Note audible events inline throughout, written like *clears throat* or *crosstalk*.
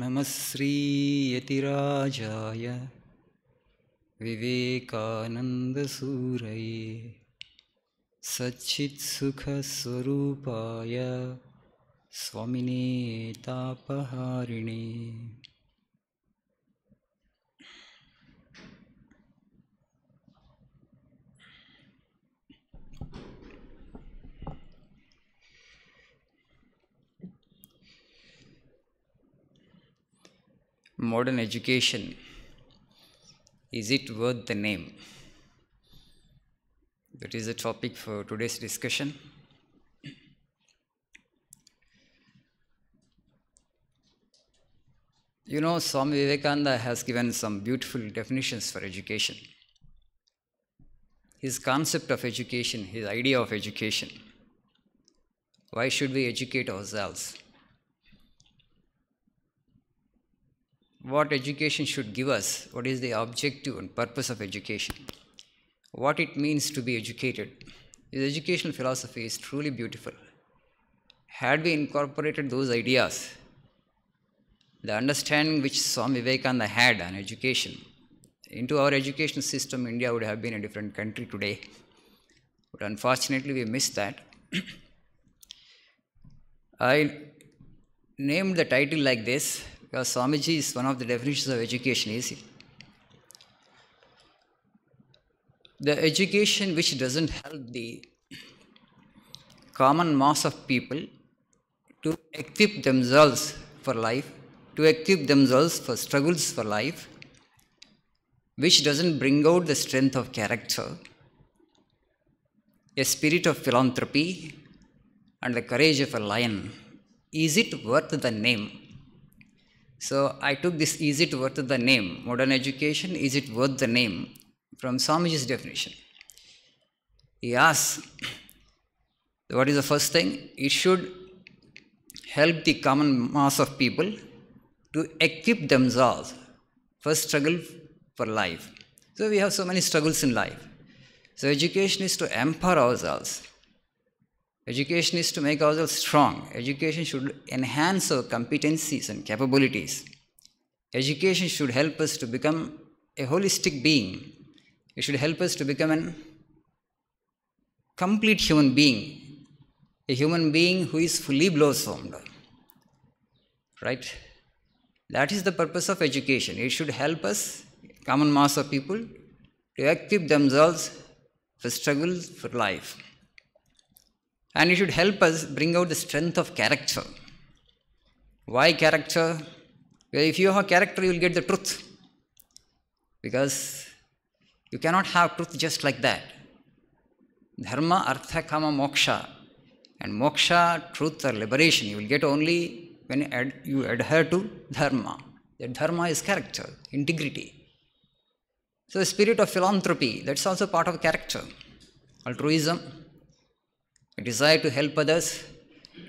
नमः श्रीयतिराजाय विवेकानन्दसूरये सच्चित्सुखस्वरूपाय स्वामिनेतापहारिणे modern education, is it worth the name? That is the topic for today's discussion. You know, Swami Vivekananda has given some beautiful definitions for education. His concept of education, his idea of education. Why should we educate ourselves? what education should give us, what is the objective and purpose of education, what it means to be educated. His educational philosophy is truly beautiful. Had we incorporated those ideas, the understanding which Swami Vivekananda had on education, into our education system, India would have been a different country today. But unfortunately, we missed that. *coughs* I named the title like this because Swamiji is one of the definitions of education, is it? The education which doesn't help the common mass of people to equip themselves for life, to equip themselves for struggles for life, which doesn't bring out the strength of character, a spirit of philanthropy, and the courage of a lion. Is it worth the name? So I took this, is it worth the name? Modern education, is it worth the name? From Swamiji's definition. He asks, what is the first thing? It should help the common mass of people to equip themselves First, struggle for life. So we have so many struggles in life. So education is to empower ourselves Education is to make ourselves strong. Education should enhance our competencies and capabilities. Education should help us to become a holistic being. It should help us to become a complete human being, a human being who is fully blossomed. Right? That is the purpose of education. It should help us, common mass of people, to equip themselves for struggles for life and it should help us bring out the strength of character. Why character? Well, if you have character, you will get the truth. Because you cannot have truth just like that. Dharma, Artha, Kama, Moksha. And Moksha, truth or liberation, you will get only when you adhere to Dharma. That Dharma is character, integrity. So, the spirit of philanthropy, that's also part of character. Altruism, desire to help others,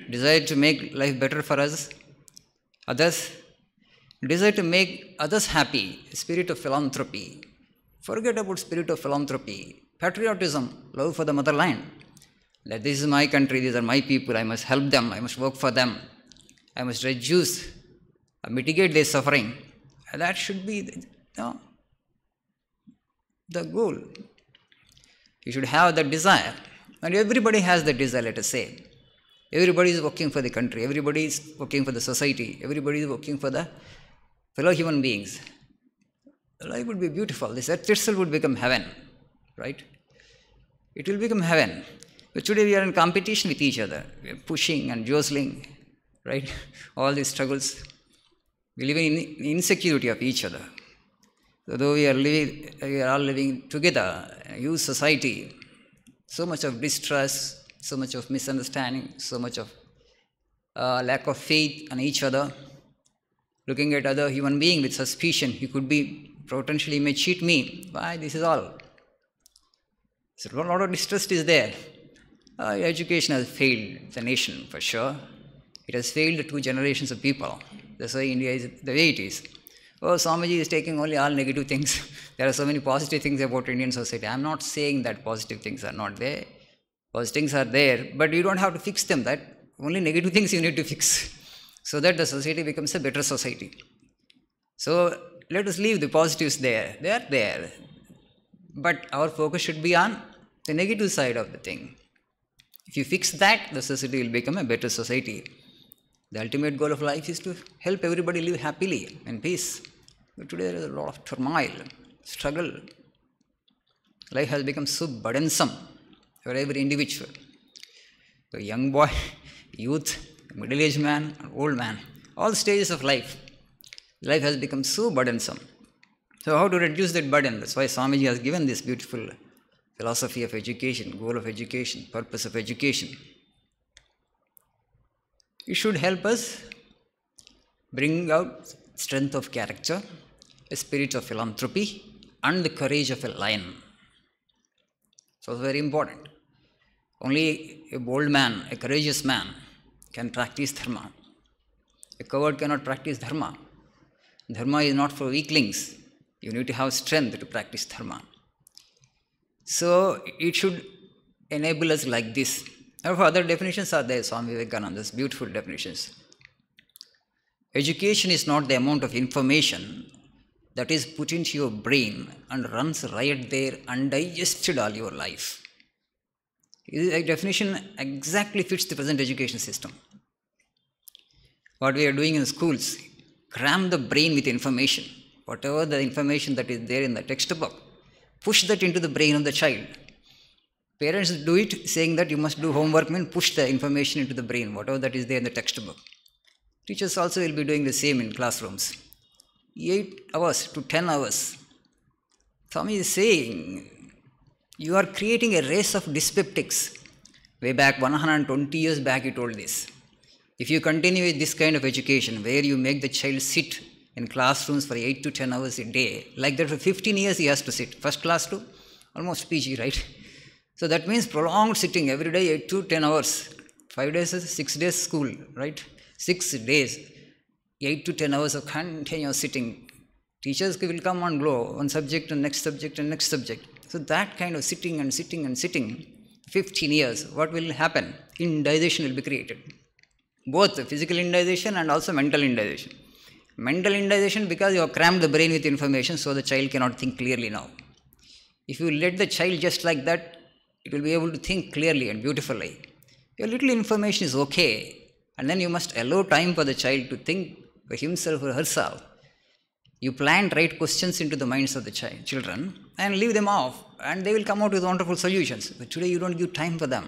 desire to make life better for us, others, desire to make others happy, spirit of philanthropy. Forget about spirit of philanthropy, patriotism, love for the motherland. That this is my country, these are my people, I must help them, I must work for them, I must reduce, uh, mitigate their suffering. That should be you know, the goal. You should have that desire. And everybody has the desire, let us say. Everybody is working for the country, everybody is working for the society, everybody is working for the fellow human beings. Life would be beautiful. This earth itself would become heaven, right? It will become heaven. But today we are in competition with each other. We are pushing and jostling, right? *laughs* All these struggles. We live in insecurity of each other. So though we are, living, we are all living together, a huge society, so much of distrust, so much of misunderstanding, so much of uh, lack of faith on each other, looking at other human being with suspicion. He could be potentially may cheat me. Why this is all? So a lot of distrust is there. Uh, education has failed the nation for sure. It has failed the two generations of people. That's why India is the way it is oh, Swamiji is taking only all negative things. *laughs* there are so many positive things about Indian society. I'm not saying that positive things are not there. Positive things are there, but you don't have to fix them. That only negative things you need to fix *laughs* so that the society becomes a better society. So let us leave the positives there. They are there. But our focus should be on the negative side of the thing. If you fix that, the society will become a better society. The ultimate goal of life is to help everybody live happily and peace. But today there is a lot of turmoil, struggle. Life has become so burdensome for every individual. A young boy, *laughs* youth, middle-aged man, old man, all stages of life. Life has become so burdensome. So how to reduce that burden? That's why Swamiji has given this beautiful philosophy of education, goal of education, purpose of education. It should help us bring out strength of character, a spirit of philanthropy and the courage of a lion. So it's very important. Only a bold man, a courageous man, can practice dharma. A coward cannot practice dharma. Dharma is not for weaklings. You need to have strength to practice dharma. So it should enable us like this. And for other definitions are there, Swami Vivekananda's beautiful definitions. Education is not the amount of information that is put into your brain and runs right there undigested all your life. This definition exactly fits the present education system. What we are doing in schools, cram the brain with information. Whatever the information that is there in the textbook, push that into the brain of the child. Parents do it saying that you must do homework, and push the information into the brain, whatever that is there in the textbook. Teachers also will be doing the same in classrooms 8 hours to 10 hours. Swami is saying, you are creating a race of dyspeptics. Way back 120 years back, he told this. If you continue with this kind of education, where you make the child sit in classrooms for 8 to 10 hours a day, like that for 15 years he has to sit, first class to almost PG, right? *laughs* So that means prolonged sitting every day 8 to 10 hours. 5 days, 6 days school, right? 6 days 8 to 10 hours of continuous sitting. Teachers will come on glow, one subject and next subject and next subject. So that kind of sitting and sitting and sitting, 15 years, what will happen? Indigestion will be created. Both physical indigestion and also mental indigestion. Mental indigestion because you have crammed the brain with information so the child cannot think clearly now. If you let the child just like that, it will be able to think clearly and beautifully. Your little information is okay, and then you must allow time for the child to think by himself or herself. You plant right questions into the minds of the chi- children and leave them off, and they will come out with wonderful solutions. But today you don't give time for them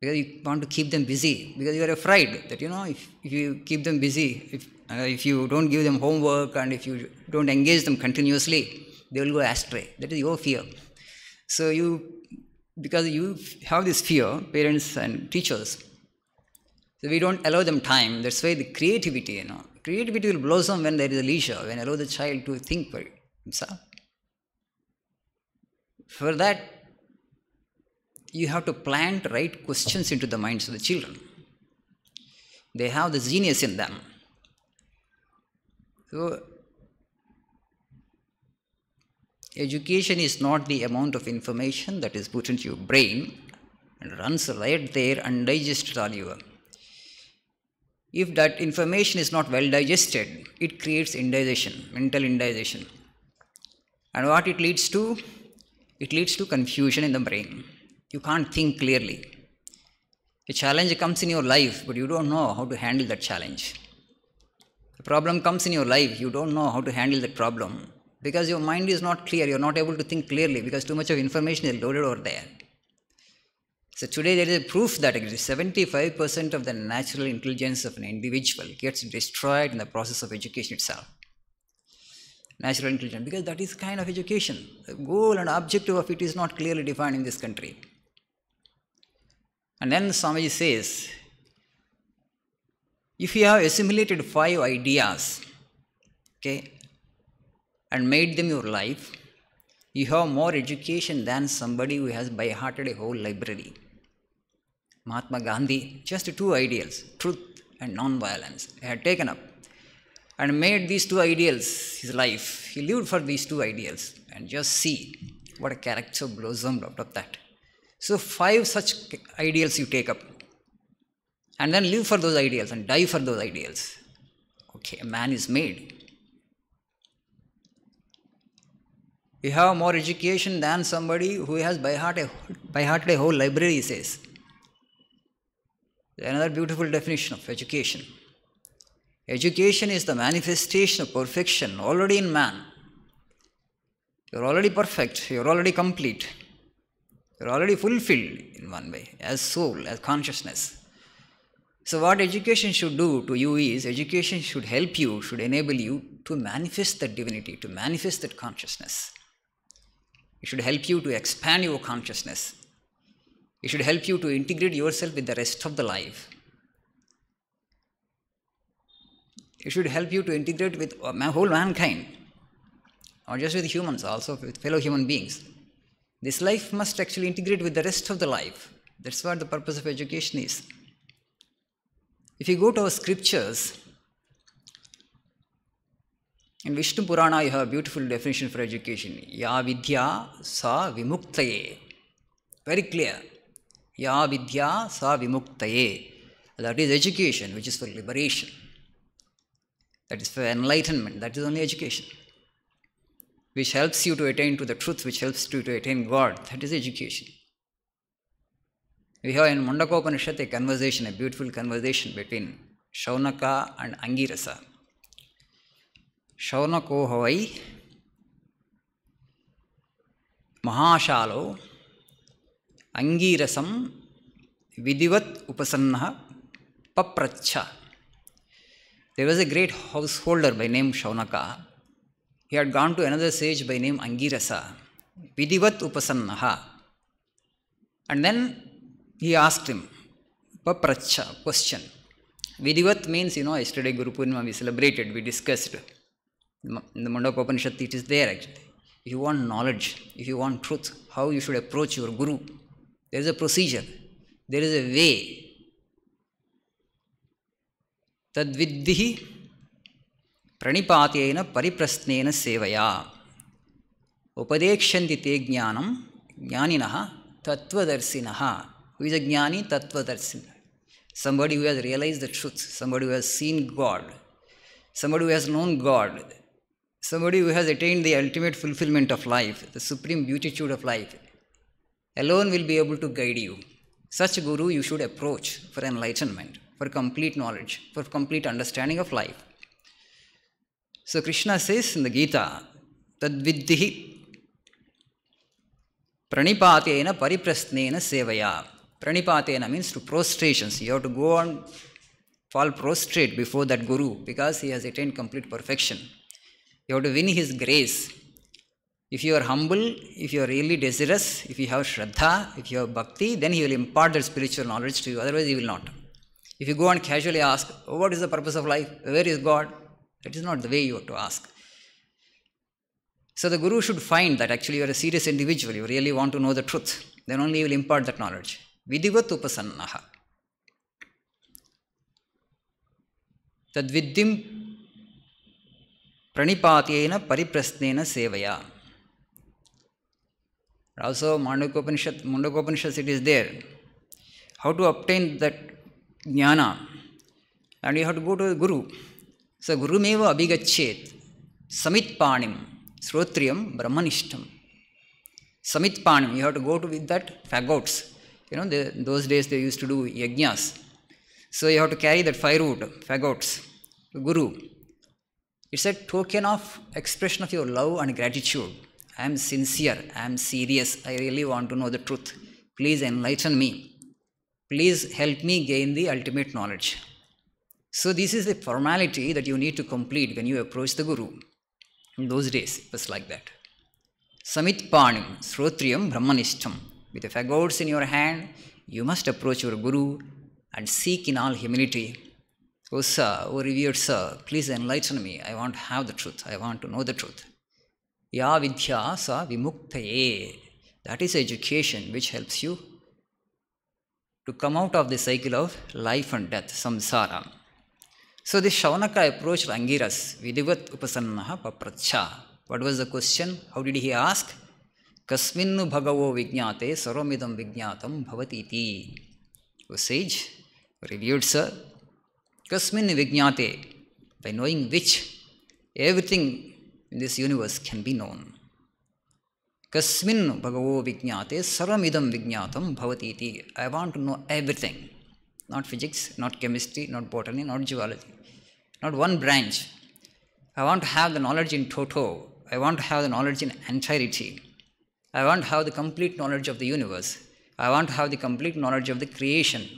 because you want to keep them busy because you are afraid that you know if, if you keep them busy if uh, if you don't give them homework and if you don't engage them continuously they will go astray that is your fear so you because you have this fear parents and teachers so we don't allow them time. That's why the creativity, you know, creativity will blossom when there is a leisure, when allow the child to think for himself. For that, you have to plant right questions into the minds of the children. They have the genius in them. So, education is not the amount of information that is put into your brain and runs right there and digests all your if that information is not well digested, it creates indigestion, mental indigestion. And what it leads to? It leads to confusion in the brain. You can't think clearly. A challenge comes in your life, but you don't know how to handle that challenge. A problem comes in your life, you don't know how to handle that problem because your mind is not clear, you're not able to think clearly because too much of information is loaded over there. So today there is a proof that 75% of the natural intelligence of an individual gets destroyed in the process of education itself. Natural intelligence, because that is kind of education. The goal and objective of it is not clearly defined in this country. And then Swamiji says, if you have assimilated five ideas, okay, and made them your life, you have more education than somebody who has by hearted a whole library. Mahatma Gandhi just two ideals, truth and non-violence. He had taken up and made these two ideals his life. He lived for these two ideals and just see what a character blossomed out of that. So five such ideals you take up and then live for those ideals and die for those ideals. Okay, a man is made. We have more education than somebody who has by heart a, by heart a whole library, he says. Another beautiful definition of education. Education is the manifestation of perfection already in man. You're already perfect, you're already complete, you're already fulfilled in one way, as soul, as consciousness. So, what education should do to you is education should help you, should enable you to manifest that divinity, to manifest that consciousness. It should help you to expand your consciousness. It should help you to integrate yourself with the rest of the life. It should help you to integrate with whole mankind, not just with humans, also with fellow human beings. This life must actually integrate with the rest of the life. That's what the purpose of education is. If you go to our scriptures, in Vishnu Purana, you have a beautiful definition for education. Ya vidya sa vimuktaye. Very clear. Yā vidyā sa விமுக்தயே that is education which is for liberation that is for enlightenment that is only education which helps you to attain to the truth which helps you to attain god that is education we have in Mundakopanishad a conversation, a beautiful conversation between Shaunaka and Angirasa. Shaunako Hawaii Mahashalo ಅಂಗೀರಸಂ ವಿಧಿವತ್ Upasana ಪಪ್ರಚ್ಛ there was a great householder by name Shaunaka. He had gone to another sage by name Angirasa, Vidivat Upasana, And then he asked him, Papracha, question. Vidivat means, you know, yesterday Guru Purnima we celebrated, we discussed. In the Mandapa Upanishad it is there actually. If you want knowledge, if you want truth, how you should approach your Guru, there is a procedure, there is a way. तद्विद्धि प्रणिपातेन परिप्रश्नेन sevaya उपदेक्ष्यन्ति ते ज्ञानं ज्ञानिनः तत्त्वदर्शिनः who is a jnani tattvadarsina somebody who has realized the truth somebody who has seen god somebody who has known god somebody who has attained the ultimate fulfillment of life the supreme beatitude of life alone will be able to guide you. Such guru you should approach for enlightenment, for complete knowledge, for complete understanding of life. So Krishna says in the Gita, Tadviddihi Pranipatena Pariprasnena Sevaya. Pranipatena means to prostrations. You have to go and fall prostrate before that guru because he has attained complete perfection. You have to win his grace if you are humble, if you are really desirous, if you have Shraddha, if you have Bhakti, then He will impart that spiritual knowledge to you, otherwise, He will not. If you go and casually ask, oh, What is the purpose of life? Where is God? That is not the way you ought to ask. So the Guru should find that actually you are a serious individual, you really want to know the truth. Then only He will impart that knowledge. Vidivat upasannaha. तद्विद्धिं प्रणिपात्येन परिप्रश्नेन sevaya also Mandakopanishad, Mandakopanishad it is there. How to obtain that jnana? And you have to go to the Guru. So Guru meva abhigachet samitpanim srotriyam brahmanishtam. Samitpanim, you have to go to with that fagots. You know, they, those days they used to do yajnas. So you have to carry that firewood, fagots, Guru. It's a token of expression of your love and gratitude. I am sincere, I am serious, I really want to know the truth. Please enlighten me. Please help me gain the ultimate knowledge. So, this is the formality that you need to complete when you approach the Guru. In those days, it was like that. Samit pani, Srotriyam Brahmanishtam. With the fagots in your hand, you must approach your Guru and seek in all humility. Oh, sir, oh, revered sir, please enlighten me. I want to have the truth. I want to know the truth. Ya sa vimuktaye. That is education which helps you to come out of the cycle of life and death, samsara. So this Shavanaka approached Angiras, Vidivat Upasannaha Papracha. What was the question? How did he ask? Kasminnu bhagavo vignate Saromidam vignatam bhavatiti. O sage, revered sir, Kasmin vignate, by knowing which, everything in this universe can be known. Kasmin Bhagavo Vijnate Saramidam Vijnatam Bhavatiti. I want to know everything. Not physics, not chemistry, not botany, not geology. Not one branch. I want to have the knowledge in toto. I want to have the knowledge in entirety. I want to have the complete knowledge of the universe. I want to have the complete knowledge of the creation.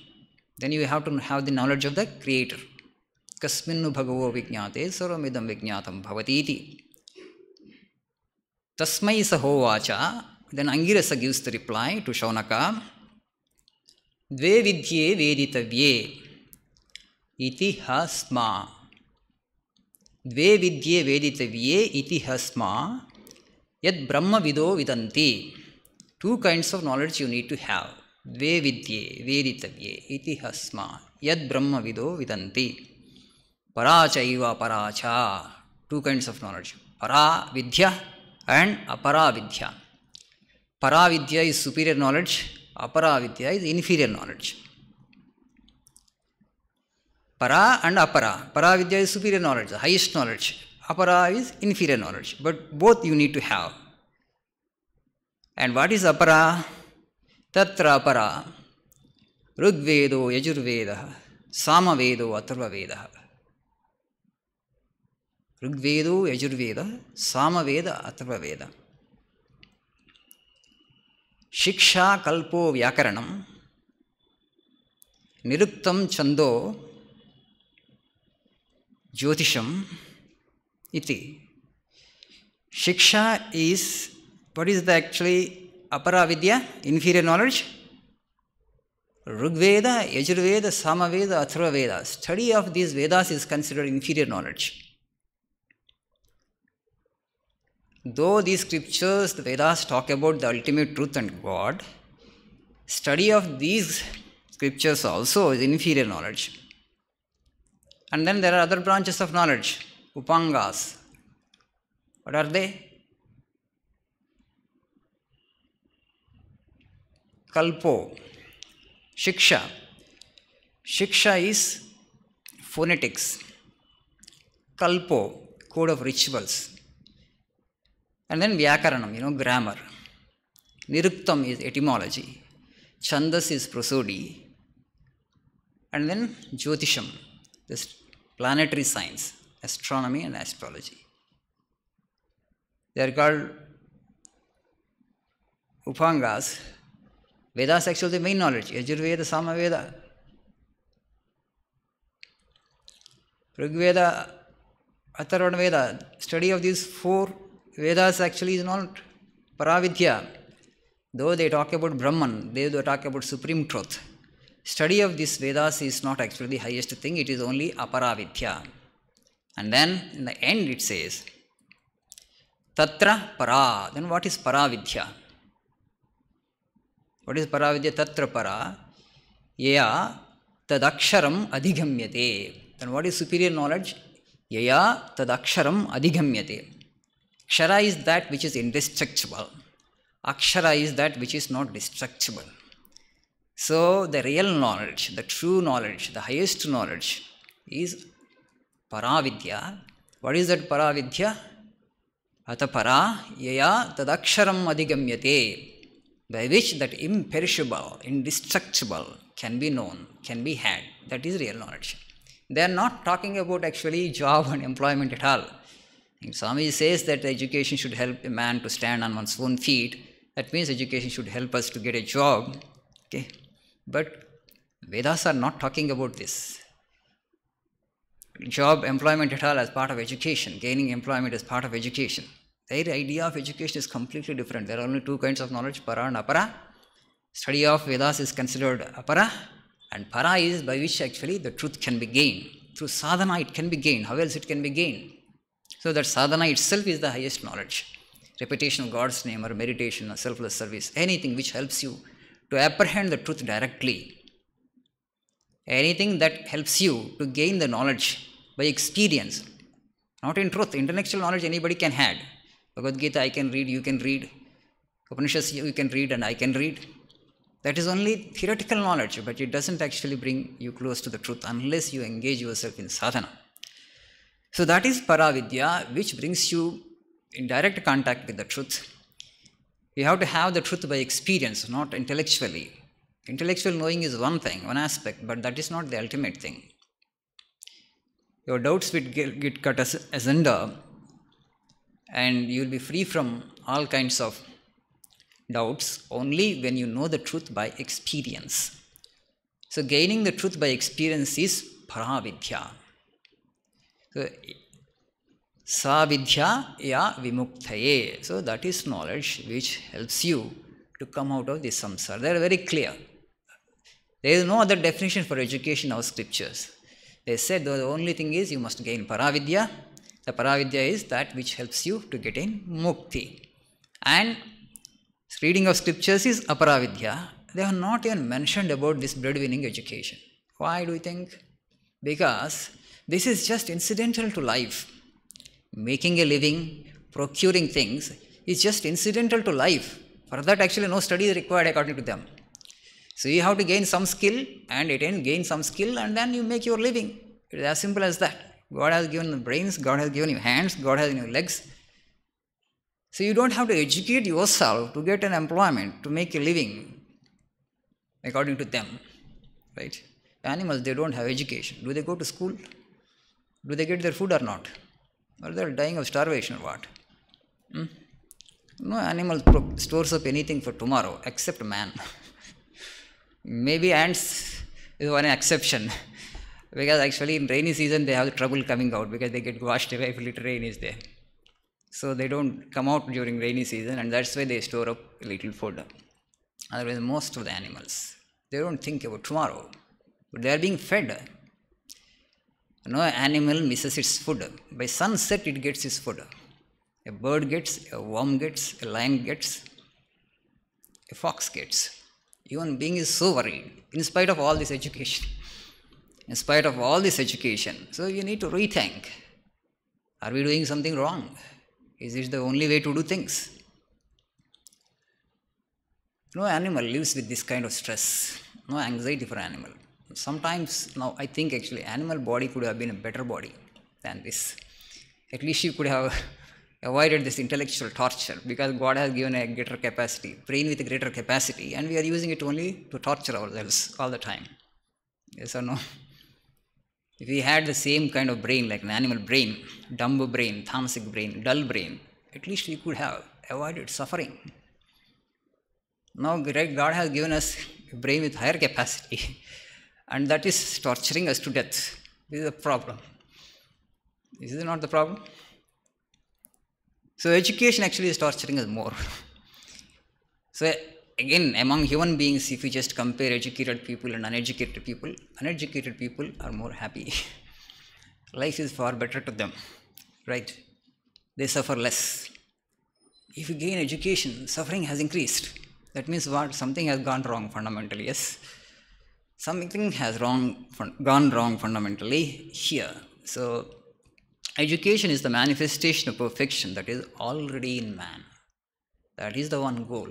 Then you have to have the knowledge of the creator. Kasminu Bhagavo Vijnate Saramidam Vijnatam Bhavatiti. Tasmai Sahovacha. Then Angirasa gives the reply to Shaunaka. Dve vidhye veditavye iti hasma. Dve vidhye veditavye iti hasma yad brahma vido vidanti. Two kinds of knowledge you need to have. Dve vidhye veditavye iti hasma yad brahma vido vidanti. Paracha iva paracha. Two kinds of knowledge. Para vidhya and aparavidya. Paravidya is superior knowledge, aparavidya is inferior knowledge. Para and apara. Paravidya is superior knowledge, the highest knowledge. Apara is inferior knowledge, but both you need to have. And what is apara? Tatra apara. ಋಗ್ವೇದೋ Yajurveda, ಸಾಮವೇದೋ Veda. ಋಗ್ವೇದೋ Yajurveda Samaveda Atharvaveda ಶಿಕ್ಷಾ ಕಲ್ಪೋ ವ್ಯಾಕರಣಂ ನಿರುಕ್ತಂ ಛಂದೋ ಜ್ಯೋತಿಷಂ ಇತಿ ಶಿಕ್ಷಾ is what is the actually ಅಪರ ವಿದ್ಯಾ inferior knowledge Rigveda Yajurveda Samaveda Atharvaveda study of these Vedas is considered inferior knowledge Though these scriptures, the Vedas, talk about the ultimate truth and God, study of these scriptures also is inferior knowledge. And then there are other branches of knowledge, Upangas. What are they? Kalpo, Shiksha. Shiksha is phonetics. Kalpo, code of rituals. And then Vyakaranam, you know, grammar. Niruktam is etymology. Chandas is prosody. And then Jyotisham, this planetary science, astronomy and astrology. They are called Upangas. Vedas actually the main knowledge, Yajurveda, Samaveda. Rigveda, Atharvana Veda, study of these four Vedas actually is not Paravidya. Though they talk about Brahman, they talk about Supreme Truth. Study of this Vedas is not actually the highest thing, it is only Aparavidya. And then in the end it says, Tatra Para. Then what is Paravidya? What is Paravidya? Tatra Para. Yaya Tadaksharam Adhigamyate. Then what is superior knowledge? Yaya Tadaksharam Adhigamyate. Shara is that which is indestructible. Akshara is that which is not destructible. So the real knowledge, the true knowledge, the highest knowledge is Paravidya. What is that Paravidya? Atapara yaya tadaksharam adigamyate. By which that imperishable, indestructible can be known, can be had. That is real knowledge. They are not talking about actually job and employment at all Swami says that education should help a man to stand on one's own feet. That means education should help us to get a job. Okay? But Vedas are not talking about this. Job employment at all as part of education, gaining employment as part of education. Their idea of education is completely different. There are only two kinds of knowledge, para and apara. Study of Vedas is considered apara, and para is by which actually the truth can be gained. Through sadhana, it can be gained. How else it can be gained? So that sadhana itself is the highest knowledge. Repetition of God's name or meditation or selfless service, anything which helps you to apprehend the truth directly. Anything that helps you to gain the knowledge by experience, not in truth. Intellectual knowledge anybody can have. Bhagavad Gita I can read, you can read. Upanishads you can read and I can read. That is only theoretical knowledge, but it doesn't actually bring you close to the truth unless you engage yourself in sadhana. So that is Paravidya, which brings you in direct contact with the truth. You have to have the truth by experience, not intellectually. Intellectual knowing is one thing, one aspect, but that is not the ultimate thing. Your doubts will get cut asunder, and you will be free from all kinds of doubts only when you know the truth by experience. So, gaining the truth by experience is Paravidya. So, Savidhya ya vimuktaye. So that is knowledge which helps you to come out of this samsara. They are very clear. There is no other definition for education of scriptures. They said the only thing is you must gain paravidya. The paravidya is that which helps you to get in mukti. And reading of scriptures is aparavidya. They have not even mentioned about this breadwinning education. Why do you think? Because this is just incidental to life. Making a living, procuring things is just incidental to life. For that, actually, no study is required according to them. So you have to gain some skill and attain, gain some skill, and then you make your living. It is as simple as that. God has given you brains, God has given you hands, God has given you legs. So you don't have to educate yourself to get an employment, to make a living, according to them. Right? Animals, they don't have education. Do they go to school? Do they get their food or not? Or they're dying of starvation or what? Hmm? No animal stores up anything for tomorrow except man. *laughs* Maybe ants is one exception. *laughs* because actually in rainy season they have trouble coming out because they get washed away if little rain is there. So they don't come out during rainy season and that's why they store up little food. Otherwise most of the animals, they don't think about tomorrow. But they are being fed no animal misses its food. By sunset, it gets its food. A bird gets, a worm gets, a lion gets, a fox gets. Human being is so worried, in spite of all this education. In spite of all this education. So you need to rethink. Are we doing something wrong? Is this the only way to do things? No animal lives with this kind of stress. No anxiety for animal sometimes now I think actually animal body could have been a better body than this. At least you could have *laughs* avoided this intellectual torture because God has given a greater capacity, brain with a greater capacity, and we are using it only to torture ourselves all the time. Yes or no? If we had the same kind of brain, like an animal brain, dumb brain, thamasic brain, dull brain, at least we could have avoided suffering. Now, God has given us a brain with higher capacity. *laughs* and that is torturing us to death. This is a problem. This is not the problem. So education actually is torturing us more. *laughs* so again, among human beings, if we just compare educated people and uneducated people, uneducated people are more happy. *laughs* Life is far better to them, right? They suffer less. If you gain education, suffering has increased. That means what? Something has gone wrong fundamentally, yes? something has wrong, gone wrong fundamentally here. So, education is the manifestation of perfection that is already in man. That is the one goal.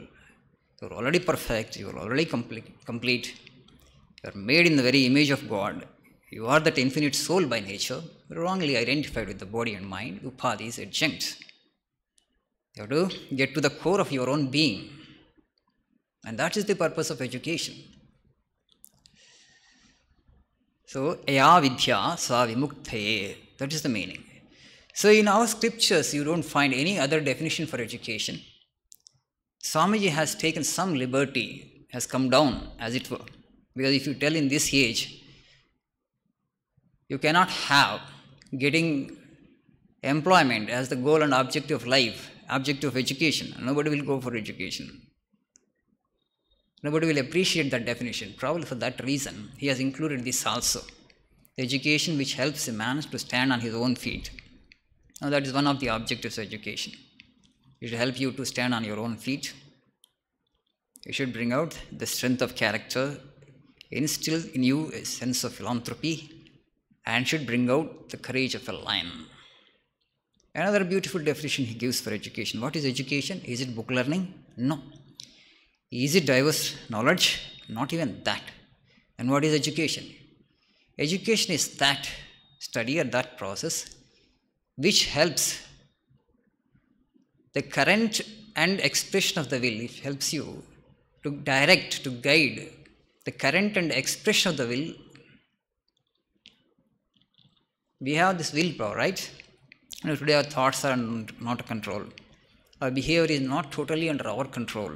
You're already perfect, you're already complete, complete. you're made in the very image of God. You are that infinite soul by nature, wrongly identified with the body and mind, upadhis, adjuncts. You have to get to the core of your own being. And that is the purpose of education. So, aya vidya sa That is the meaning. So, in our scriptures, you don't find any other definition for education. Swamiji has taken some liberty, has come down, as it were. Because if you tell in this age, you cannot have getting employment as the goal and objective of life, objective of education. Nobody will go for education. Nobody will appreciate that definition. Probably for that reason, he has included this also. The education which helps a man to stand on his own feet. Now, that is one of the objectives of education. It should help you to stand on your own feet. It should bring out the strength of character, instill in you a sense of philanthropy, and should bring out the courage of a lion. Another beautiful definition he gives for education. What is education? Is it book learning? No. Is it diverse knowledge? Not even that. And what is education? Education is that study or that process which helps the current and expression of the will. It helps you to direct, to guide the current and expression of the will. We have this willpower, right? You know, today our thoughts are not controlled. Our behavior is not totally under our control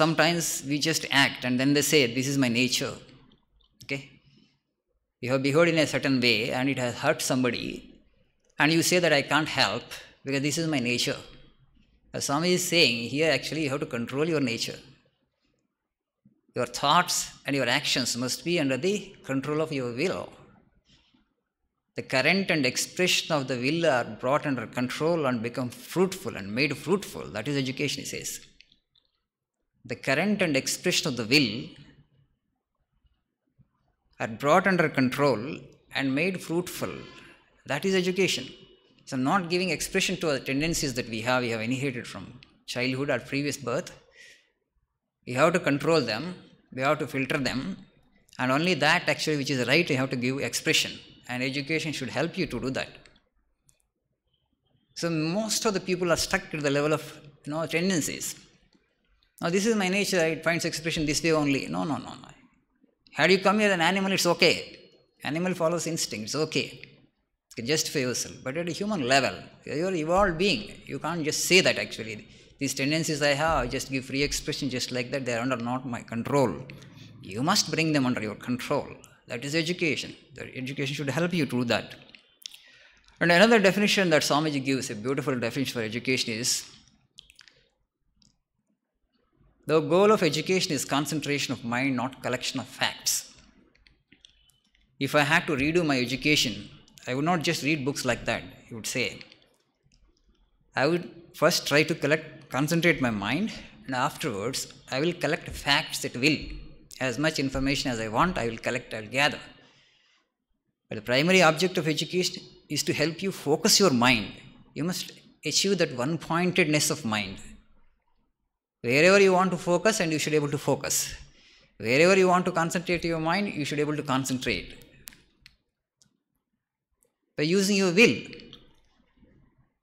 sometimes we just act and then they say this is my nature okay you have behaved in a certain way and it has hurt somebody and you say that i can't help because this is my nature as swami is saying here actually you have to control your nature your thoughts and your actions must be under the control of your will the current and expression of the will are brought under control and become fruitful and made fruitful that is education he says the current and expression of the will are brought under control and made fruitful. That is education. So, not giving expression to the tendencies that we have, we have inherited from childhood or previous birth. We have to control them, we have to filter them, and only that actually which is right, you have to give expression. And education should help you to do that. So, most of the people are stuck at the level of you know, tendencies now this is my nature, it finds expression this way only. No, no, no, no. Had you come here as an animal, it's okay. Animal follows instincts. okay. You can justify yourself. But at a human level, you're evolved being. You can't just say that actually. These tendencies I have, I just give free expression just like that, they are under not my control. You must bring them under your control. That is education. The education should help you to do that. And another definition that Swamiji gives, a beautiful definition for education is the goal of education is concentration of mind, not collection of facts. If I had to redo my education, I would not just read books like that, you would say. I would first try to collect, concentrate my mind, and afterwards, I will collect facts at will. As much information as I want, I will collect, I will gather. But the primary object of education is to help you focus your mind. You must achieve that one pointedness of mind wherever you want to focus and you should be able to focus wherever you want to concentrate your mind you should be able to concentrate by using your will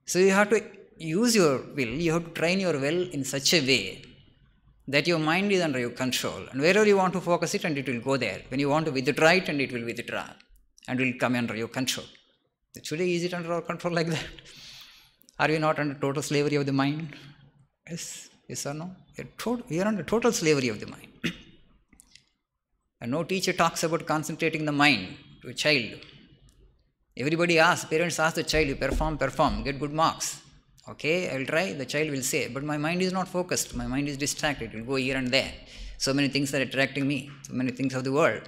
so you have to use your will you have to train your will in such a way that your mind is under your control and wherever you want to focus it and it will go there when you want to withdraw it and it will withdraw and will come under your control actually is it under our control like that are we not under total slavery of the mind yes Yes or no? We are under total slavery of the mind. *clears throat* and no teacher talks about concentrating the mind to a child. Everybody asks, parents ask the child, you perform, perform, get good marks. Okay, I will try, the child will say, but my mind is not focused, my mind is distracted, it will go here and there. So many things are attracting me, so many things of the world.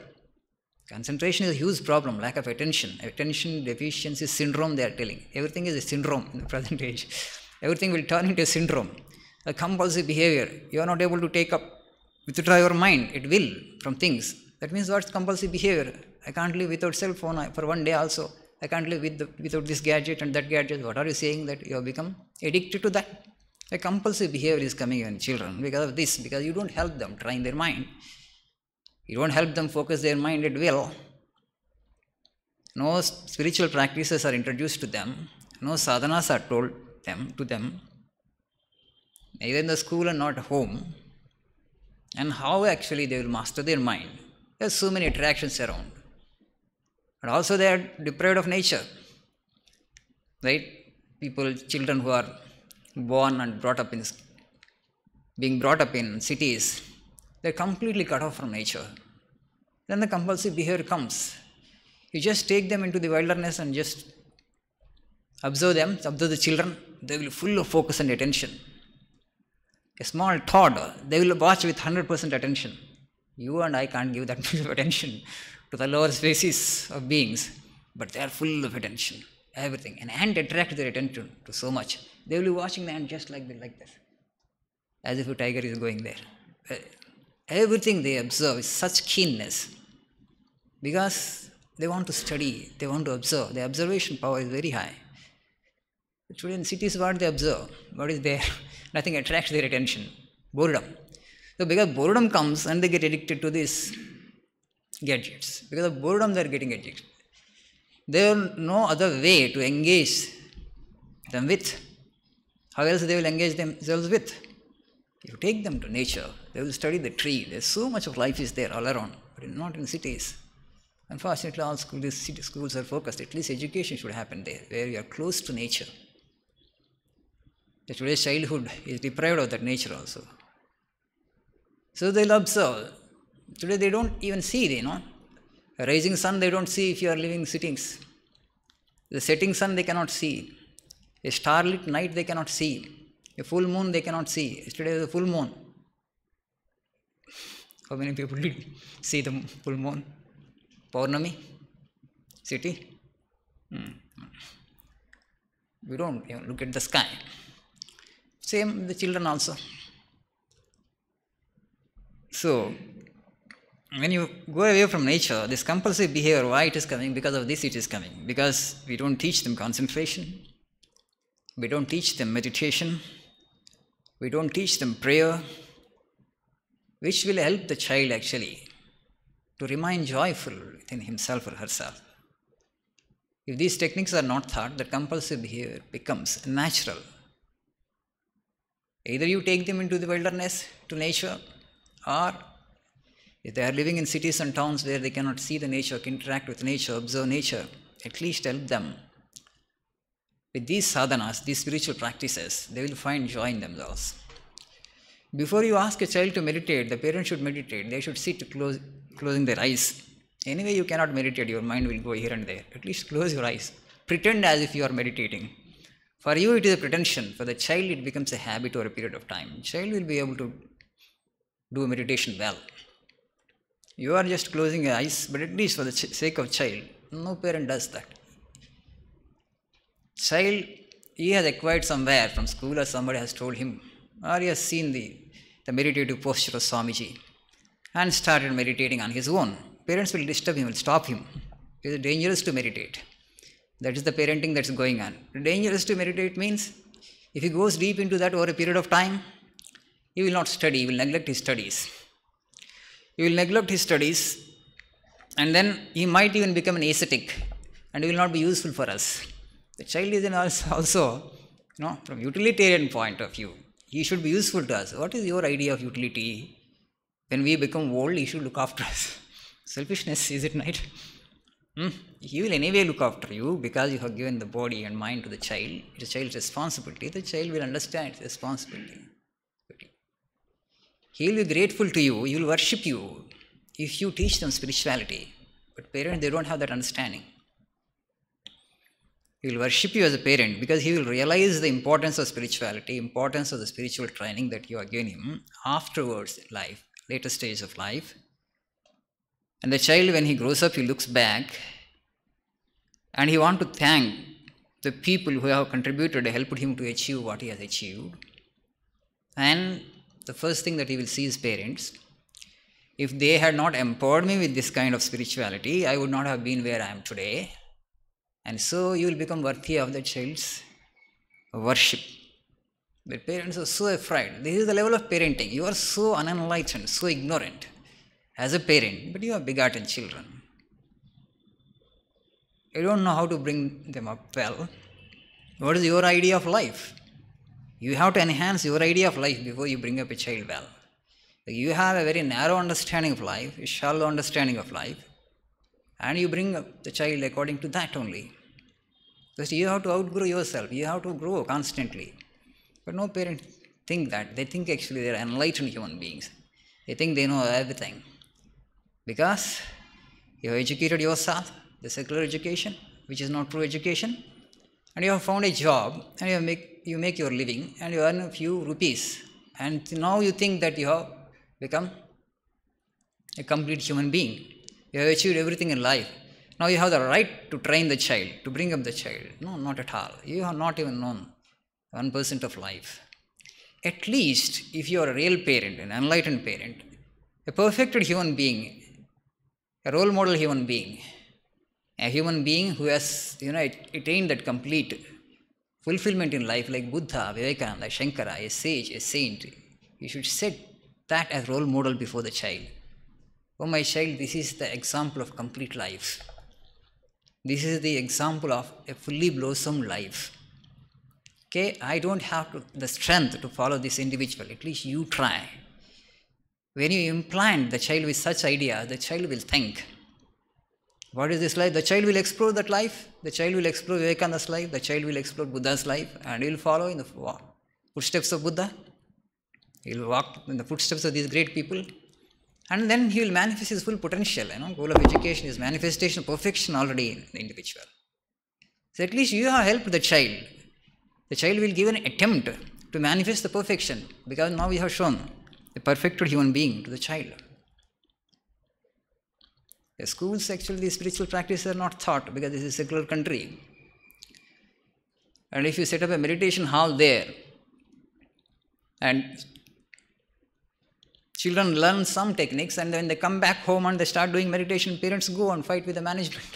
Concentration is a huge problem, lack of attention. Attention deficiency syndrome, they are telling. Everything is a syndrome in the *laughs* present age. Everything will turn into a syndrome a compulsive behavior. You are not able to take up, withdraw your mind It will from things. That means what's compulsive behavior? I can't live without cell phone for one day also. I can't live with the, without this gadget and that gadget. What are you saying that you have become addicted to that? A compulsive behavior is coming in children because of this, because you don't help them trying their mind. You don't help them focus their mind at will. No spiritual practices are introduced to them. No sadhanas are told them to them either in the school or not home, and how actually they will master their mind. There's so many attractions around. But also they are deprived of nature. Right? People, children who are born and brought up in being brought up in cities, they're completely cut off from nature. Then the compulsive behavior comes. You just take them into the wilderness and just observe them, observe the children, they will be full of focus and attention a small thought, they will watch with 100% attention. You and I can't give that *laughs* much of attention to the lower species of beings, but they are full of attention, everything. And ant attracts their attention to so much. They will be watching the ant just like, this, like this, as if a tiger is going there. Uh, everything they observe is such keenness because they want to study, they want to observe. Their observation power is very high. Today in cities, what they observe, what is there? nothing attracts their attention boredom so because boredom comes and they get addicted to these gadgets because of boredom they are getting addicted there are no other way to engage them with how else they will engage themselves with you take them to nature they will study the tree there's so much of life is there all around but not in cities unfortunately all school, city schools are focused at least education should happen there where you are close to nature the today's childhood is deprived of that nature also. So they'll observe. Today they don't even see, you know. A rising sun they don't see if you are living sittings. The setting sun they cannot see. A starlit night they cannot see. A full moon they cannot see. Yesterday was a full moon. How many people did see the full moon? Purnami? City? Hmm. We don't even look at the sky. Same the children also. So, when you go away from nature, this compulsive behavior, why it is coming? Because of this it is coming. Because we don't teach them concentration, we don't teach them meditation, we don't teach them prayer, which will help the child actually to remain joyful within himself or herself. If these techniques are not taught, the compulsive behavior becomes natural Either you take them into the wilderness, to nature, or if they are living in cities and towns where they cannot see the nature, interact with nature, observe nature, at least help them. With these sadhanas, these spiritual practices, they will find joy in themselves. Before you ask a child to meditate, the parent should meditate. They should sit close, closing their eyes. Anyway, you cannot meditate, your mind will go here and there. At least close your eyes. Pretend as if you are meditating. For you, it is a pretension. For the child, it becomes a habit over a period of time. Child will be able to do meditation well. You are just closing your eyes, but at least for the sake of child, no parent does that. Child, he has acquired somewhere from school or somebody has told him, or he has seen the, the meditative posture of Swamiji and started meditating on his own. Parents will disturb him, will stop him. It is dangerous to meditate. That is the parenting that's going on. Dangerous to meditate means if he goes deep into that over a period of time, he will not study, he will neglect his studies. He will neglect his studies and then he might even become an ascetic and he will not be useful for us. The child is also, you know, from utilitarian point of view, he should be useful to us. What is your idea of utility? When we become old, he should look after us. *laughs* Selfishness, is it not? He hmm. will anyway look after you because you have given the body and mind to the child. It is child's responsibility. The child will understand its responsibility. He will be grateful to you. He will worship you if you teach them spirituality. But parents, they don't have that understanding. He will worship you as a parent because he will realize the importance of spirituality, importance of the spiritual training that you are giving him afterwards in life, later stage of life. And the child, when he grows up, he looks back and he wants to thank the people who have contributed, helped him to achieve what he has achieved. And the first thing that he will see is parents. If they had not empowered me with this kind of spirituality, I would not have been where I am today. And so you will become worthy of the child's worship. But parents are so afraid. This is the level of parenting. You are so unenlightened, so ignorant as a parent, but you have begotten children. You don't know how to bring them up well. What is your idea of life? You have to enhance your idea of life before you bring up a child well. You have a very narrow understanding of life, a shallow understanding of life, and you bring up the child according to that only. Because you have to outgrow yourself, you have to grow constantly. But no parent think that. They think actually they are enlightened human beings. They think they know everything because you have educated yourself, the secular education, which is not true education, and you have found a job and you make you make your living and you earn a few rupees, and now you think that you have become a complete human being. You have achieved everything in life. Now you have the right to train the child, to bring up the child. No, not at all. You have not even known one percent of life. At least if you are a real parent, an enlightened parent, a perfected human being a role model human being, a human being who has, you know, attained that complete fulfillment in life, like Buddha, Vivekananda, Shankara, a sage, a saint. You should set that as role model before the child. Oh, my child, this is the example of complete life. This is the example of a fully blossomed life. Okay, I don't have to, the strength to follow this individual. At least you try. When you implant the child with such idea, the child will think. What is this life? The child will explore that life. The child will explore Vivekananda's life. The child will explore Buddha's life. And he will follow in the footsteps of Buddha. He will walk in the footsteps of these great people. And then he will manifest his full potential. You know, goal of education is manifestation of perfection already in the individual. So at least you have helped the child. The child will give an attempt to manifest the perfection because now we have shown the perfected human being to the child. The schools actually, the spiritual practices are not taught because this is a secular country. And if you set up a meditation hall there and children learn some techniques and then they come back home and they start doing meditation, parents go and fight with the management.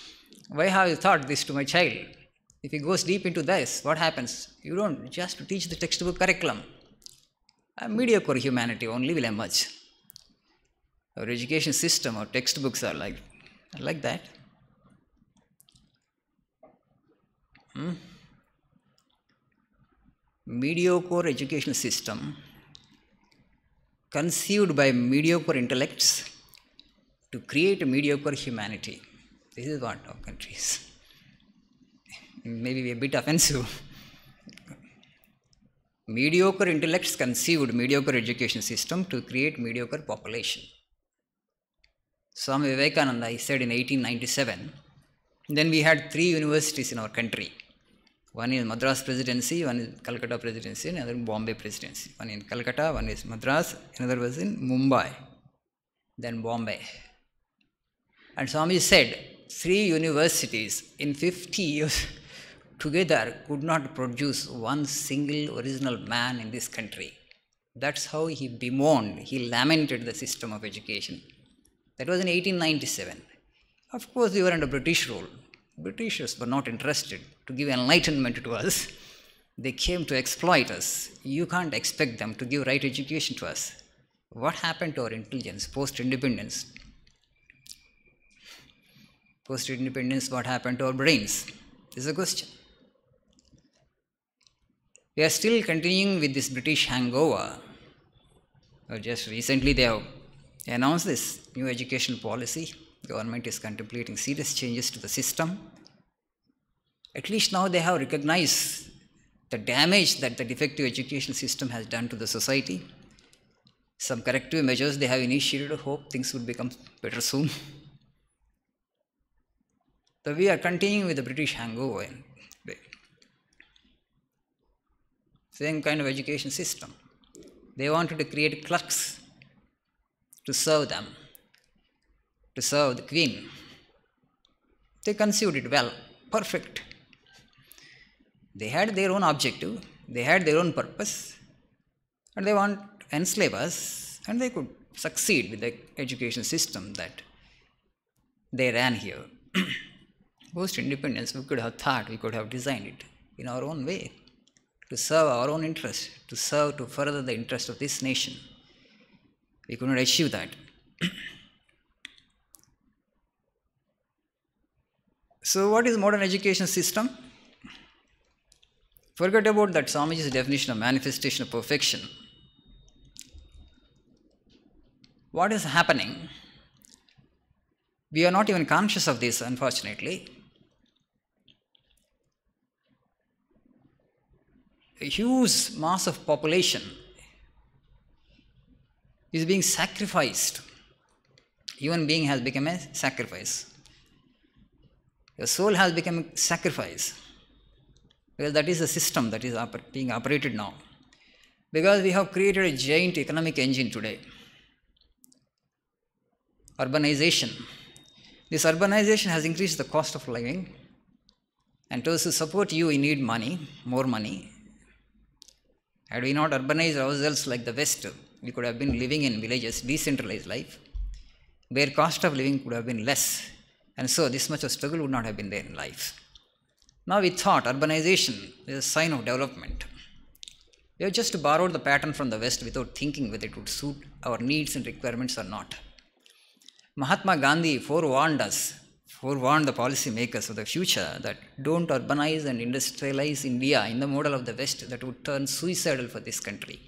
*laughs* Why have you taught this to my child? If he goes deep into this, what happens? You don't just teach the textbook curriculum a mediocre humanity only will emerge. Our education system, our textbooks are like, like that. Hmm? Mediocre educational system conceived by mediocre intellects to create a mediocre humanity. This is what our country is. Maybe a bit offensive mediocre intellects conceived mediocre education system to create mediocre population. Swami Vivekananda, he said in 1897, then we had three universities in our country. One is Madras Presidency, one is Calcutta Presidency, and another Bombay Presidency. One in Calcutta, one is Madras, another was in Mumbai, then Bombay. And Swami said, three universities in 50 years together could not produce one single original man in this country. That's how he bemoaned, he lamented the system of education. That was in 1897. Of course, we were under British rule. Britishers were not interested to give enlightenment to us. They came to exploit us. You can't expect them to give right education to us. What happened to our intelligence post independence? Post independence, what happened to our brains? This is a question. They are still continuing with this British hangover. Or just recently they have announced this new education policy. Government is contemplating serious changes to the system. At least now they have recognized the damage that the defective education system has done to the society. Some corrective measures they have initiated, hope things would become better soon. *laughs* So we are continuing with the British hangover same kind of education system. They wanted to create clerks to serve them, to serve the queen. They conceived it well, perfect. They had their own objective, they had their own purpose, and they want to enslave us, and they could succeed with the education system that they ran here. Post *clears throat* independence, we could have thought, we could have designed it in our own way to serve our own interest, to serve to further the interest of this nation. We could not achieve that. *clears throat* so what is modern education system? Forget about that Swamiji's definition of manifestation of perfection. What is happening? We are not even conscious of this, unfortunately. huge mass of population is being sacrificed. Human being has become a sacrifice. Your soul has become a sacrifice. Because that is the system that is oper being operated now. Because we have created a giant economic engine today. Urbanization. This urbanization has increased the cost of living. And to support you, you need money, more money. Had we not urbanized ourselves like the West, we could have been living in villages, decentralized life, where cost of living could have been less. And so this much of struggle would not have been there in life. Now we thought urbanization is a sign of development. We have just borrowed the pattern from the West without thinking whether it would suit our needs and requirements or not. Mahatma Gandhi forewarned us forewarn the policymakers of the future that don't urbanize and industrialize India in the model of the West that would turn suicidal for this country.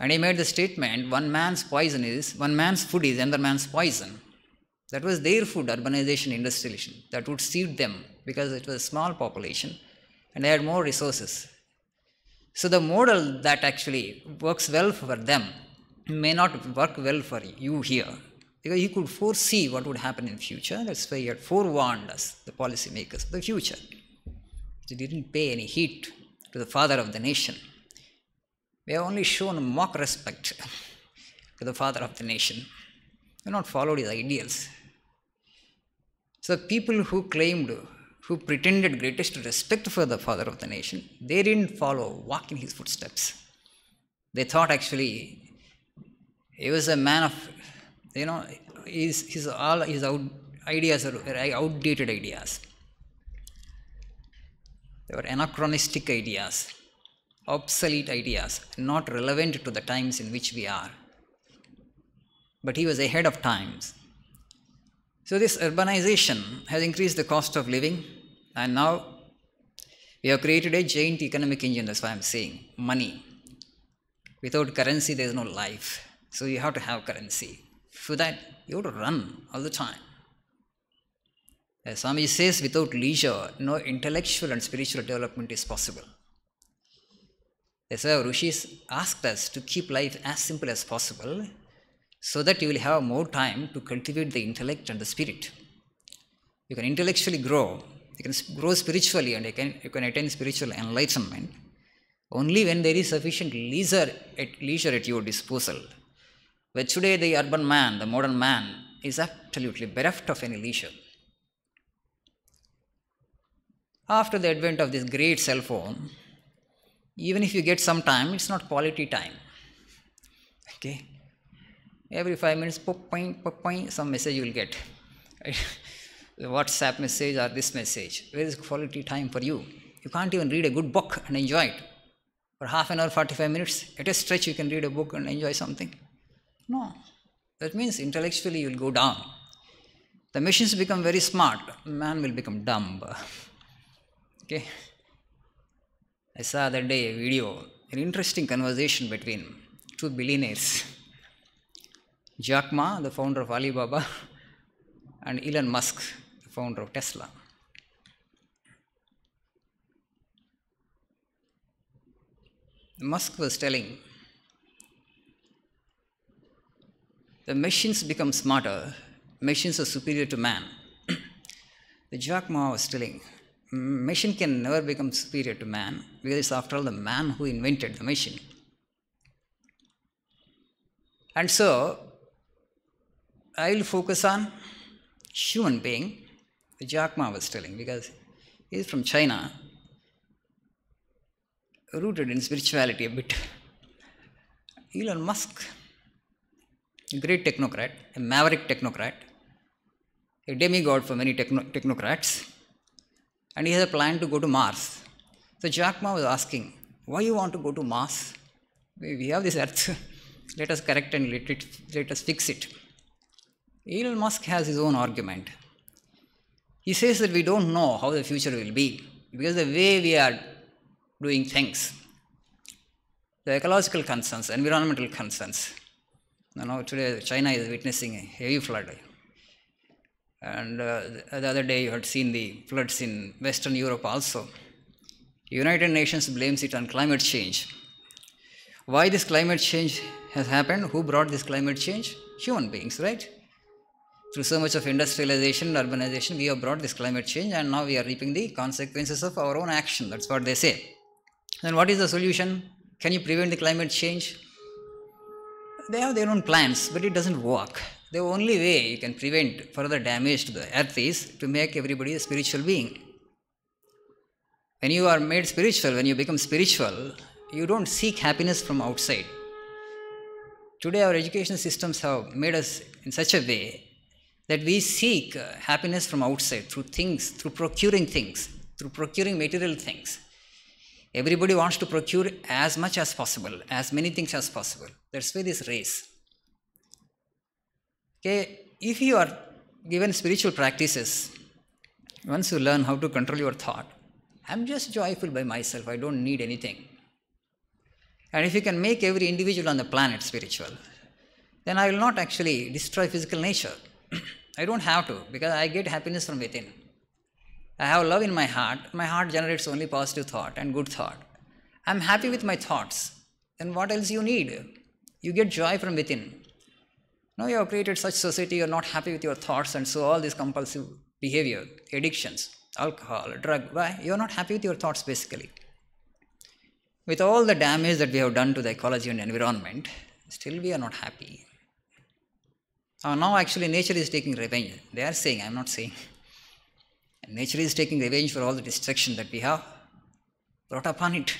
And he made the statement one man's poison is, one man's food is another man's poison. That was their food, urbanization, industrialization, that would suit them because it was a small population and they had more resources. So the model that actually works well for them may not work well for you here because he could foresee what would happen in future. That's why he had forewarned us, the policymakers of the future. He didn't pay any heed to the father of the nation. We have only shown mock respect *laughs* to the father of the nation. We have not followed his ideals. So people who claimed, who pretended greatest respect for the father of the nation, they didn't follow, walk in his footsteps. They thought actually he was a man of you know his, his all his out ideas are outdated ideas they were anachronistic ideas obsolete ideas not relevant to the times in which we are but he was ahead of times so this urbanization has increased the cost of living and now we have created a giant economic engine that's why i'm saying money without currency there is no life so you have to have currency for that, you have to run all the time. As Swami says, without leisure, no intellectual and spiritual development is possible. That's why Rishis asked us to keep life as simple as possible so that you will have more time to cultivate the intellect and the spirit. You can intellectually grow, you can grow spiritually, and you can, you can attain spiritual enlightenment only when there is sufficient leisure at, leisure at your disposal where today the urban man, the modern man, is absolutely bereft of any leisure. After the advent of this great cell phone, even if you get some time, it's not quality time. Okay? Every five minutes, pop, point, pop, point, some message you will get. the *laughs* WhatsApp message or this message. Where is quality time for you? You can't even read a good book and enjoy it. For half an hour, 45 minutes, at a stretch, you can read a book and enjoy something. No. That means intellectually you'll go down. The machines become very smart, man will become dumb. *laughs* okay. I saw that day a video, an interesting conversation between two billionaires. *laughs* Jack Ma, the founder of Alibaba, *laughs* and Elon Musk, the founder of Tesla. Musk was telling the machines become smarter. Machines are superior to man. the Jack Ma was telling, machine can never become superior to man because it's after all the man who invented the machine. And so, I will focus on human being, the Jack Ma was telling, because he's from China, rooted in spirituality a bit. Elon Musk a great technocrat, a maverick technocrat, a demigod for many techno- technocrats, and he has a plan to go to Mars. So Jack Ma was asking, why you want to go to Mars? We have this Earth. *laughs* let us correct and let, it, let us fix it. Elon Musk has his own argument. He says that we don't know how the future will be because the way we are doing things, the ecological concerns, environmental concerns, now today China is witnessing a heavy flood. And uh, the other day you had seen the floods in Western Europe also. United Nations blames it on climate change. Why this climate change has happened? Who brought this climate change? Human beings, right? Through so much of industrialization and urbanization, we have brought this climate change and now we are reaping the consequences of our own action. That's what they say. Then what is the solution? Can you prevent the climate change? they have their own plans, but it doesn't work. The only way you can prevent further damage to the earth is to make everybody a spiritual being. When you are made spiritual, when you become spiritual, you don't seek happiness from outside. Today, our education systems have made us in such a way that we seek happiness from outside through things, through procuring things, through procuring material things. Everybody wants to procure as much as possible, as many things as possible. That's why this race. Okay, if you are given spiritual practices, once you learn how to control your thought, I'm just joyful by myself, I don't need anything. And if you can make every individual on the planet spiritual, then I will not actually destroy physical nature. *clears throat* I don't have to because I get happiness from within. I have love in my heart, my heart generates only positive thought and good thought. I'm happy with my thoughts. Then what else you need? You get joy from within. Now you have created such society, you're not happy with your thoughts, and so all these compulsive behavior, addictions, alcohol, drug. Why? You're not happy with your thoughts basically. With all the damage that we have done to the ecology and environment, still we are not happy. Uh, now actually nature is taking revenge. They are saying, I'm not saying nature is taking revenge for all the destruction that we have brought upon it.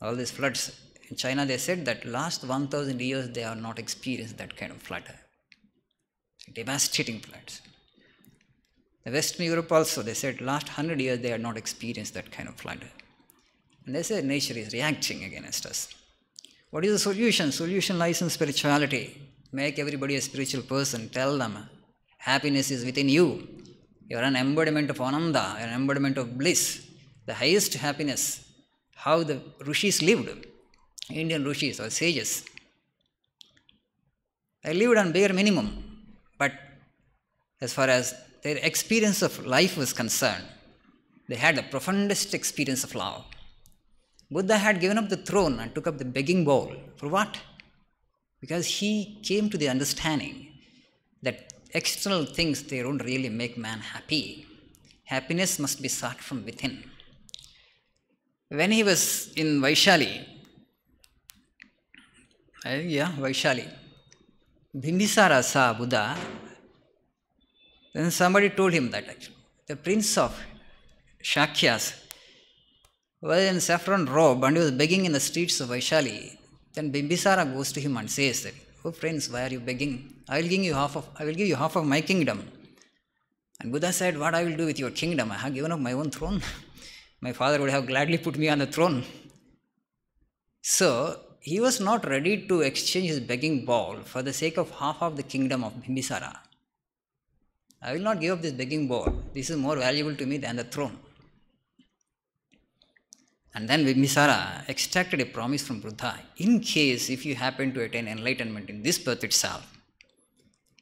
All these floods. In China, they said that last 1000 years they have not experienced that kind of flood. Devastating floods. The Western Europe also, they said last 100 years they had not experienced that kind of flood. And they said nature is reacting against us. What is the solution? Solution lies in spirituality. Make everybody a spiritual person. Tell them happiness is within you. You are an embodiment of Ananda, an embodiment of bliss, the highest happiness. How the rishis lived, Indian rishis or sages. They lived on bare minimum, but as far as their experience of life was concerned, they had the profoundest experience of love. Buddha had given up the throne and took up the begging bowl. For what? Because he came to the understanding that external things, they don't really make man happy. Happiness must be sought from within. When he was in Vaishali, uh, yeah, Vaishali, Bhimbisara saw Buddha, then somebody told him that actually. The prince of Shakyas was in saffron robe and he was begging in the streets of Vaishali. Then Bimbisara goes to him and says that Oh friends, why are you begging? I will give you half of I will give you half of my kingdom. And Buddha said, What I will do with your kingdom? I have given up my own throne. *laughs* my father would have gladly put me on the throne. So he was not ready to exchange his begging bowl for the sake of half of the kingdom of Bimbisara. I will not give up this begging bowl. This is more valuable to me than the throne. And then Misara extracted a promise from Buddha in case if you happen to attain enlightenment in this birth itself,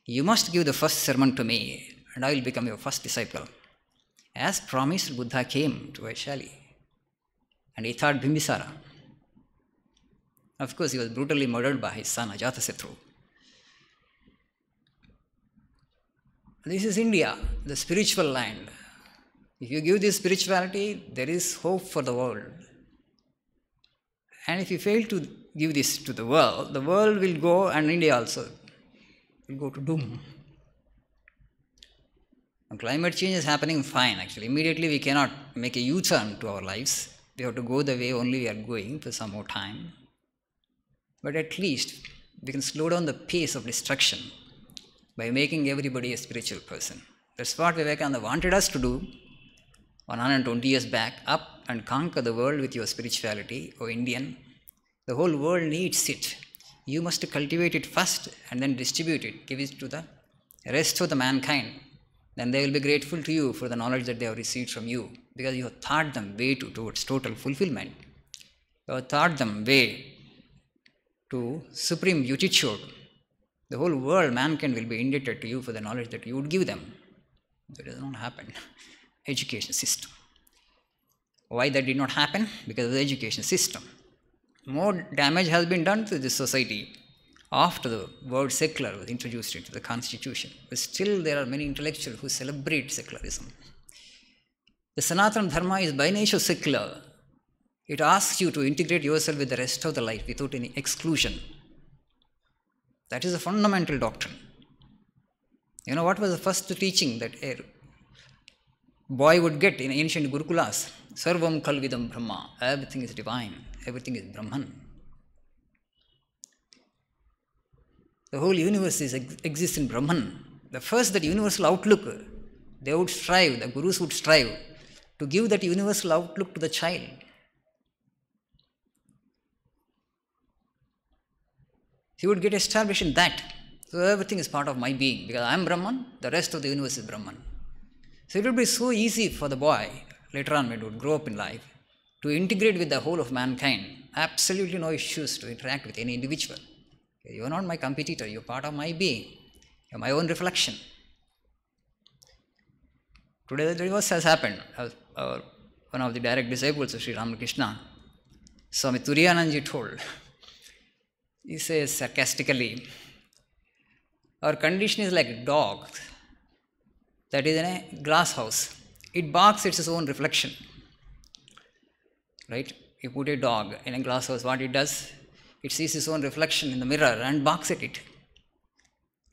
you must give the first sermon to me and I will become your first disciple. As promised, Buddha came to Vaishali and he thought Bimbisara. Of course, he was brutally murdered by his son Ajatasattu. This is India, the spiritual land if you give this spirituality, there is hope for the world. And if you fail to give this to the world, the world will go, and India also will go to doom. And climate change is happening fine, actually. Immediately, we cannot make a U turn to our lives. We have to go the way only we are going for some more time. But at least we can slow down the pace of destruction by making everybody a spiritual person. That's what Vivekananda wanted us to do, 120 years back, up and conquer the world with your spirituality, O Indian. The whole world needs it. You must cultivate it first and then distribute it, give it to the rest of the mankind. Then they will be grateful to you for the knowledge that they have received from you because you have taught them way to, towards total fulfillment. You have taught them way to supreme beatitude. The whole world, mankind will be indebted to you for the knowledge that you would give them. That does not happen. *laughs* education system. Why that did not happen? Because of the education system. More damage has been done to the society after the word secular was introduced into the constitution. But still there are many intellectuals who celebrate secularism. The Sanatana Dharma is by nature secular. It asks you to integrate yourself with the rest of the life without any exclusion. That is a fundamental doctrine. You know what was the first teaching that er boy would get in ancient Gurukulas, Sarvam Kalvidam Brahma, everything is divine, everything is Brahman. The whole universe is, exists in Brahman. The first, that universal outlook, they would strive, the gurus would strive to give that universal outlook to the child. He would get established in that. So everything is part of my being because I am Brahman, the rest of the universe is Brahman. So it would be so easy for the boy later on when he would grow up in life to integrate with the whole of mankind. Absolutely no issues to interact with any individual. You are not my competitor, you are part of my being, you are my own reflection. Today the reverse has happened. Our, one of the direct disciples of Sri Ramakrishna, Swami Turiyananji told, he says sarcastically, our condition is like dogs that is in a glass house. It barks its own reflection. Right? You put a dog in a glass house, what it does? It sees its own reflection in the mirror and barks at it.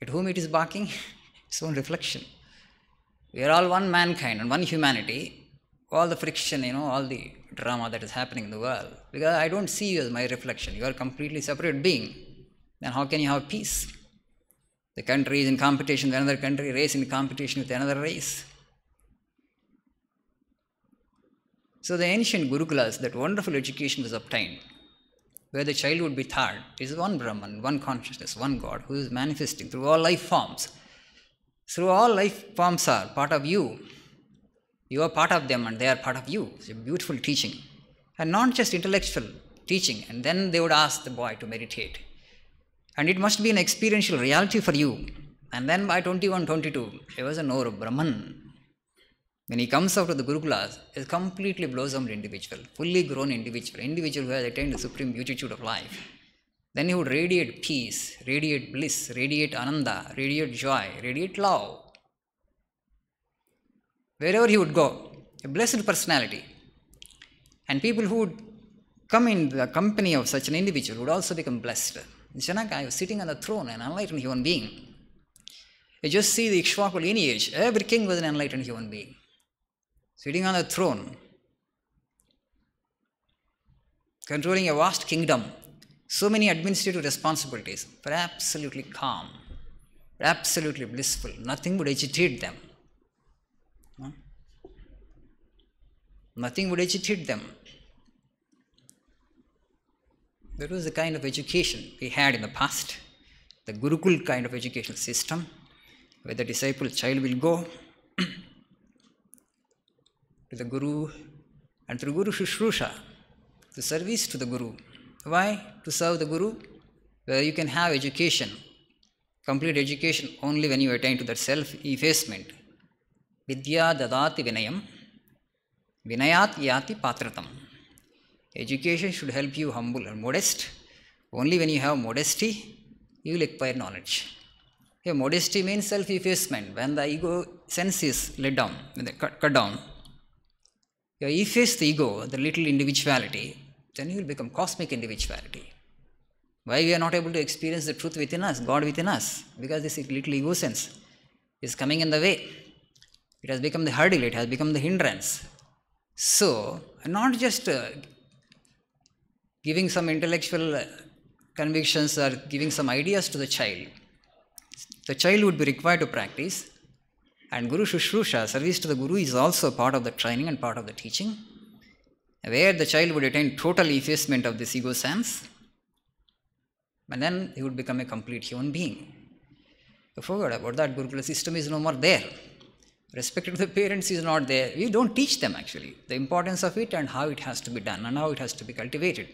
At whom it is barking? *laughs* its own reflection. We are all one mankind and one humanity. All the friction, you know, all the drama that is happening in the world. Because I don't see you as my reflection. You are completely separate being. Then how can you have peace? The country is in competition with another country, race in competition with another race. So the ancient Gurukulas, that wonderful education was obtained, where the child would be taught is one Brahman, one consciousness, one God who is manifesting through all life forms. Through all life forms are part of you. You are part of them and they are part of you. It's a beautiful teaching. And not just intellectual teaching. And then they would ask the boy to meditate and it must be an experiential reality for you. And then by 21, 22, he was an or Brahman. When he comes out of the Gurukulas, is a completely blossomed individual, fully grown individual, individual who has attained the supreme beatitude of life. Then he would radiate peace, radiate bliss, radiate ananda, radiate joy, radiate love. Wherever he would go, a blessed personality. And people who would come in the company of such an individual would also become blessed. Janaka, he was sitting on the throne, an enlightened human being. You just see the Ikshvaku lineage. Every king was an enlightened human being, sitting on the throne, controlling a vast kingdom, so many administrative responsibilities, but absolutely calm, absolutely blissful. Nothing would agitate them. Nothing would agitate them. That was the kind of education we had in the past, the Gurukul kind of educational system, where the disciple child will go to the Guru and through Guru Shushrusha, the service to the Guru. Why? To serve the Guru, where you can have education, complete education only when you attain to that self effacement. Vidya dadati vinayam, vinayat yati patratam. Education should help you humble and modest. Only when you have modesty, you will acquire knowledge. Your modesty means self effacement. When the ego sense is let down, when they cut, cut down, you efface the ego, the little individuality, then you will become cosmic individuality. Why we are not able to experience the truth within us, God within us? Because this little ego sense is coming in the way. It has become the hurdle, it has become the hindrance. So, not just uh, giving some intellectual uh, convictions or giving some ideas to the child. The child would be required to practice, and Guru Shushrusha, service to the Guru, is also part of the training and part of the teaching, where the child would attain total effacement of this ego sense, and then he would become a complete human being. You forgot about that. Gurukula system is no more there. Respect to the parents is not there. We don't teach them actually the importance of it and how it has to be done and how it has to be cultivated.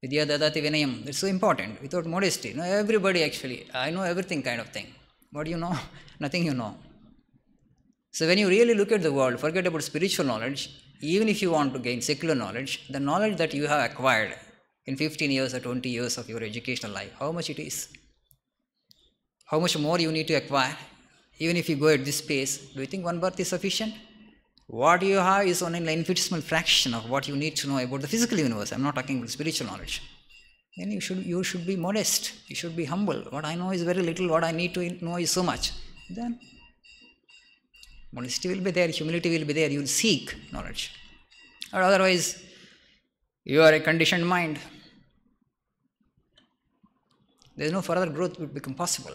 Vidya dadati vinayam. It's so important. Without modesty, you know, everybody actually, I know everything kind of thing. What do you know? *laughs* Nothing you know. So when you really look at the world, forget about spiritual knowledge, even if you want to gain secular knowledge, the knowledge that you have acquired in 15 years or 20 years of your educational life, how much it is? How much more you need to acquire? Even if you go at this pace, do you think one birth is sufficient? What you have is only an infinitesimal fraction of what you need to know about the physical universe. I'm not talking about spiritual knowledge. Then you should, you should be modest. You should be humble. What I know is very little. What I need to know is so much. Then modesty will be there. Humility will be there. You will seek knowledge. Or otherwise, you are a conditioned mind. There is no further growth would become possible.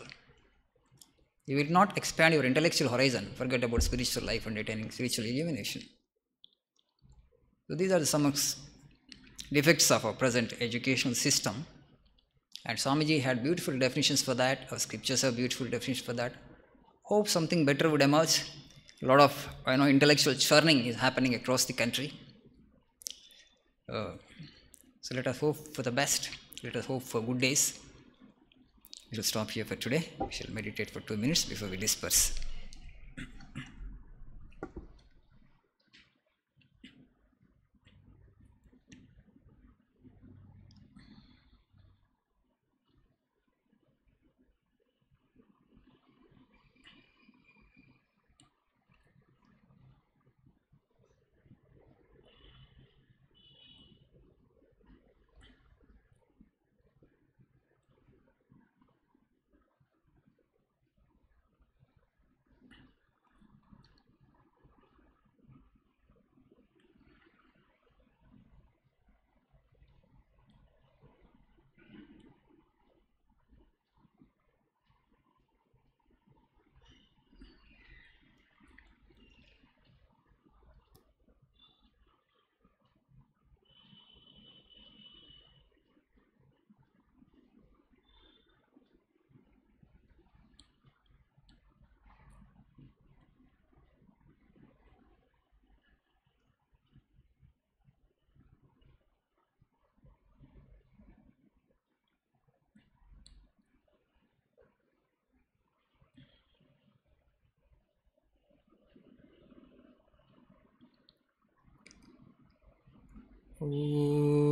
You will not expand your intellectual horizon, forget about spiritual life and attaining spiritual illumination. So, these are some defects of our present educational system. And Swamiji had beautiful definitions for that, our scriptures have beautiful definitions for that. Hope something better would emerge. A lot of you know, intellectual churning is happening across the country. Uh, so, let us hope for the best, let us hope for good days. We will stop here for today. We shall meditate for two minutes before we disperse. 嗯。